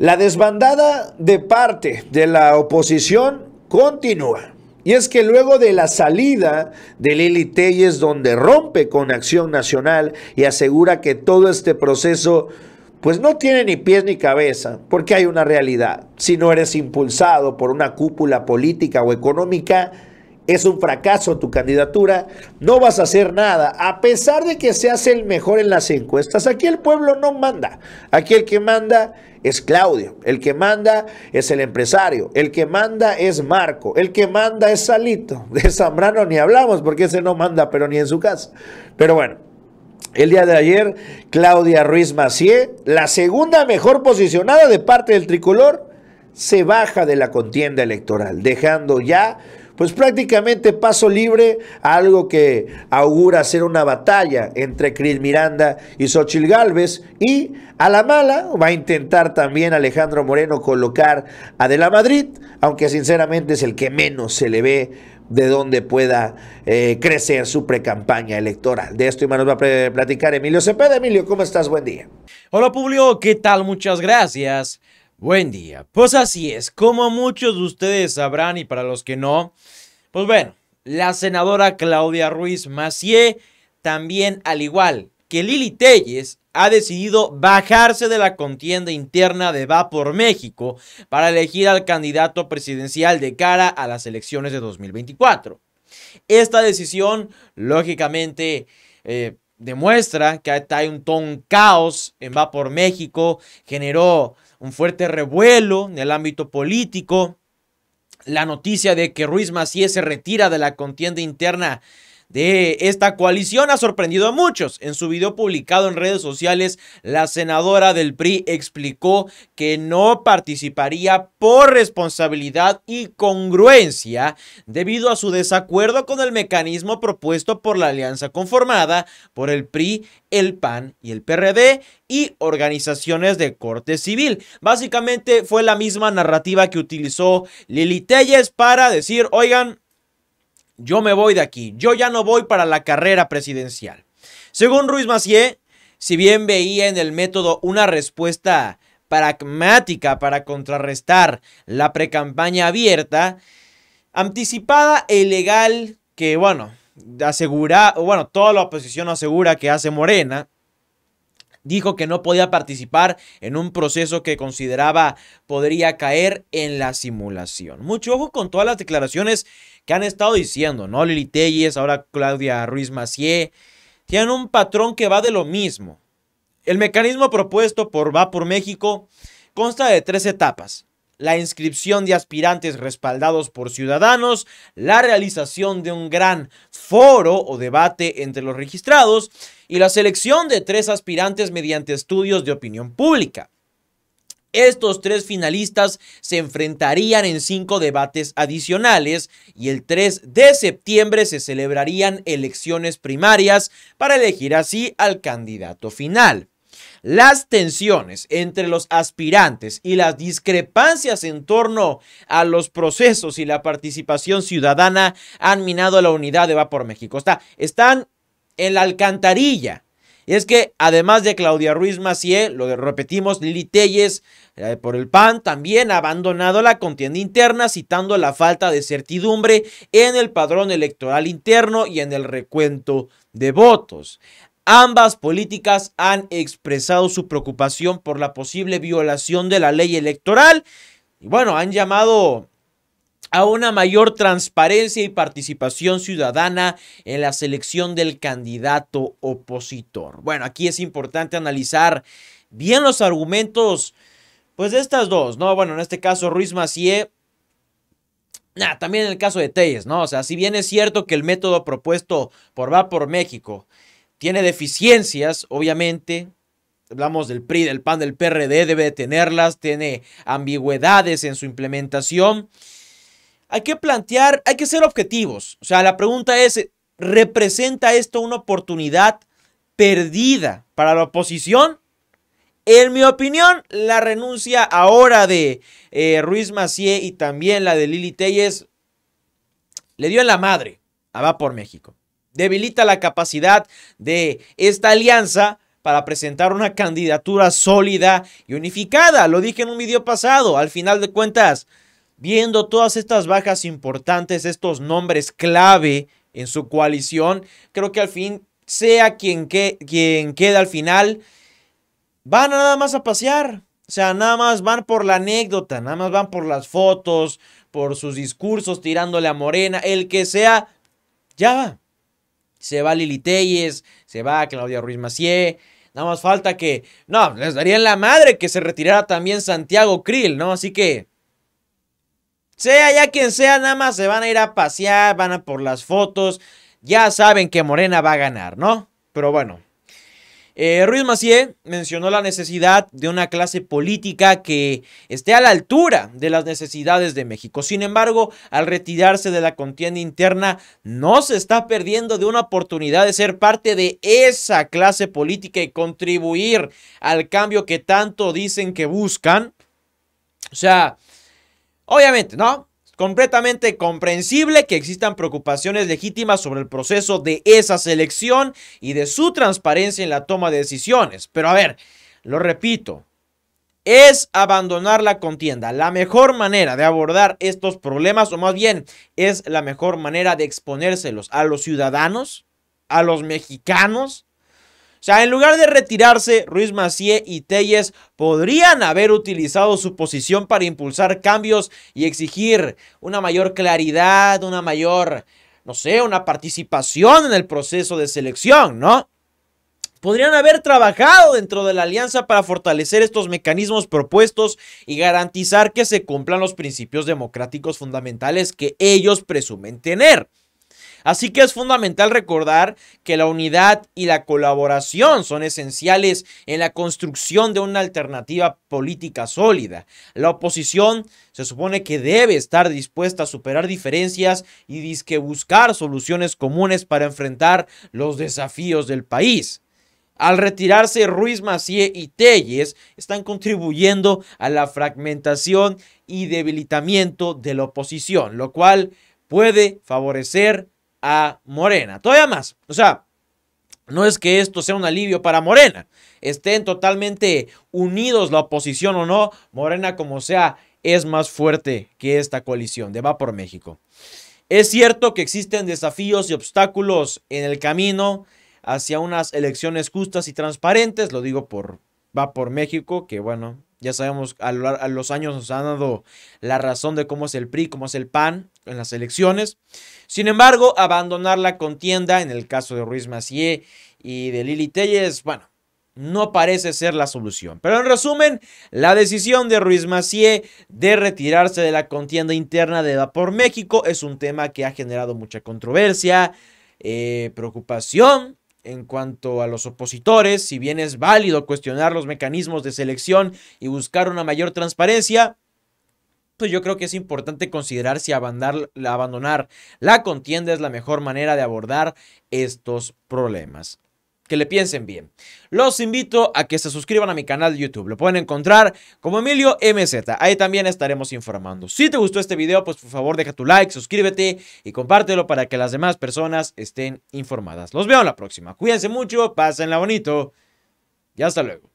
La desbandada de parte de la oposición continúa. Y es que luego de la salida de Lili Telles, donde rompe con Acción Nacional y asegura que todo este proceso pues no tiene ni pies ni cabeza, porque hay una realidad. Si no eres impulsado por una cúpula política o económica, es un fracaso tu candidatura, no vas a hacer nada, a pesar de que seas el mejor en las encuestas. Aquí el pueblo no manda, aquí el que manda es Claudio, el que manda es el empresario, el que manda es Marco, el que manda es Salito. De Zambrano ni hablamos porque ese no manda, pero ni en su casa. Pero bueno, el día de ayer, Claudia Ruiz Macié, la segunda mejor posicionada de parte del tricolor, se baja de la contienda electoral, dejando ya pues prácticamente paso libre a algo que augura ser una batalla entre Cris Miranda y Xochil Gálvez. Y a la mala va a intentar también Alejandro Moreno colocar a De la Madrid, aunque sinceramente es el que menos se le ve de donde pueda eh, crecer su precampaña electoral. De esto y más nos va a platicar Emilio Cepeda. Emilio, ¿cómo estás? Buen día. Hola Publio, ¿qué tal? Muchas gracias. Buen día. Pues así es, como muchos de ustedes sabrán y para los que no, pues bueno, la senadora Claudia Ruiz Macié también, al igual que Lili Telles, ha decidido bajarse de la contienda interna de Va por México para elegir al candidato presidencial de cara a las elecciones de 2024. Esta decisión, lógicamente, eh, demuestra que hay un, tono caos en Va por México, generó un fuerte revuelo en el ámbito político. La noticia de que Ruiz Macías se retira de la contienda interna de esta coalición ha sorprendido a muchos. En su video publicado en redes sociales, la senadora del PRI explicó que no participaría por responsabilidad y congruencia debido a su desacuerdo con el mecanismo propuesto por la alianza conformada por el PRI, el PAN y el PRD y organizaciones de corte civil. Básicamente fue la misma narrativa que utilizó Lili Telles para decir, oigan, yo me voy de aquí, yo ya no voy para la carrera presidencial. Según Ruiz Macié, si bien veía en el método una respuesta pragmática para contrarrestar la precampaña abierta, anticipada e ilegal que, bueno, asegura, bueno, toda la oposición asegura que hace Morena, dijo que no podía participar en un proceso que consideraba podría caer en la simulación. Mucho ojo con todas las declaraciones que han estado diciendo, ¿no? Lili Telles, ahora Claudia Ruiz Macié, tienen un patrón que va de lo mismo. El mecanismo propuesto por Va por México consta de tres etapas la inscripción de aspirantes respaldados por ciudadanos, la realización de un gran foro o debate entre los registrados y la selección de tres aspirantes mediante estudios de opinión pública. Estos tres finalistas se enfrentarían en cinco debates adicionales y el 3 de septiembre se celebrarían elecciones primarias para elegir así al candidato final. Las tensiones entre los aspirantes y las discrepancias en torno a los procesos y la participación ciudadana han minado la unidad de Va por México. Está, están en la alcantarilla. Y es que además de Claudia Ruiz Macié, lo repetimos, Lili Telles por el PAN también ha abandonado la contienda interna citando la falta de certidumbre en el padrón electoral interno y en el recuento de votos. Ambas políticas han expresado su preocupación por la posible violación de la ley electoral y bueno, han llamado a una mayor transparencia y participación ciudadana en la selección del candidato opositor. Bueno, aquí es importante analizar bien los argumentos, pues de estas dos, ¿no? Bueno, en este caso Ruiz Macié, nada también en el caso de Telles, ¿no? O sea, si bien es cierto que el método propuesto por Va por México tiene deficiencias, obviamente. Hablamos del PRI, del PAN, del PRD, debe tenerlas. Tiene ambigüedades en su implementación. Hay que plantear, hay que ser objetivos. O sea, la pregunta es, ¿representa esto una oportunidad perdida para la oposición? En mi opinión, la renuncia ahora de eh, Ruiz Macié y también la de Lili Telles le dio en la madre a Va por México debilita la capacidad de esta alianza para presentar una candidatura sólida y unificada. Lo dije en un video pasado, al final de cuentas, viendo todas estas bajas importantes, estos nombres clave en su coalición, creo que al fin, sea quien, que, quien quede al final, van nada más a pasear. O sea, nada más van por la anécdota, nada más van por las fotos, por sus discursos tirándole a Morena, el que sea, ya va. Se va Lili Telles, se va Claudia Ruiz Macié. Nada más falta que. No, les daría en la madre que se retirara también Santiago Krill, ¿no? Así que. Sea ya quien sea, nada más se van a ir a pasear, van a por las fotos. Ya saben que Morena va a ganar, ¿no? Pero bueno, eh, Ruiz Macié mencionó la necesidad de una clase política que esté a la altura de las necesidades de México. Sin embargo, al retirarse de la contienda interna, no se está perdiendo de una oportunidad de ser parte de esa clase política y contribuir al cambio que tanto dicen que buscan. O sea, obviamente, ¿no? completamente comprensible que existan preocupaciones legítimas sobre el proceso de esa selección y de su transparencia en la toma de decisiones. Pero a ver, lo repito, es abandonar la contienda. La mejor manera de abordar estos problemas, o más bien, es la mejor manera de exponérselos a los ciudadanos, a los mexicanos, o sea, en lugar de retirarse, Ruiz Macié y Telles podrían haber utilizado su posición para impulsar cambios y exigir una mayor claridad, una mayor, no sé, una participación en el proceso de selección, ¿no? podrían haber trabajado dentro de la alianza para fortalecer estos mecanismos propuestos y garantizar que se cumplan los principios democráticos fundamentales que ellos presumen tener. Así que es fundamental recordar que la unidad y la colaboración son esenciales en la construcción de una alternativa política sólida. La oposición se supone que debe estar dispuesta a superar diferencias y disque buscar soluciones comunes para enfrentar los desafíos del país. Al retirarse Ruiz Macié y Telles, están contribuyendo a la fragmentación y debilitamiento de la oposición, lo cual puede favorecer a Morena. Todavía más. O sea, no es que esto sea un alivio para Morena. Estén totalmente unidos la oposición o no, Morena como sea es más fuerte que esta coalición de Va por México. Es cierto que existen desafíos y obstáculos en el camino hacia unas elecciones justas y transparentes, lo digo por Va por México, que bueno, ya sabemos, a, los años nos han dado la razón de cómo es el PRI, cómo es el PAN en las elecciones. Sin embargo, abandonar la contienda en el caso de Ruiz Macié y de Lili Telles, bueno, no parece ser la solución. Pero en resumen, la decisión de Ruiz Macié de retirarse de la contienda interna de Vapor México es un tema que ha generado mucha controversia, eh, preocupación en cuanto a los opositores, si bien es válido cuestionar los mecanismos de selección y buscar una mayor transparencia, pues yo creo que es importante considerar si abandonar, la contienda es la mejor manera de abordar estos problemas que le piensen bien. Los invito a que se suscriban a mi canal de YouTube. Lo pueden encontrar como Emilio MZ. Ahí también estaremos informando. Si te gustó este video, pues por favor deja tu like, suscríbete y compártelo para que las demás personas estén informadas. Los veo en la próxima. Cuídense mucho, pásenla bonito y hasta luego.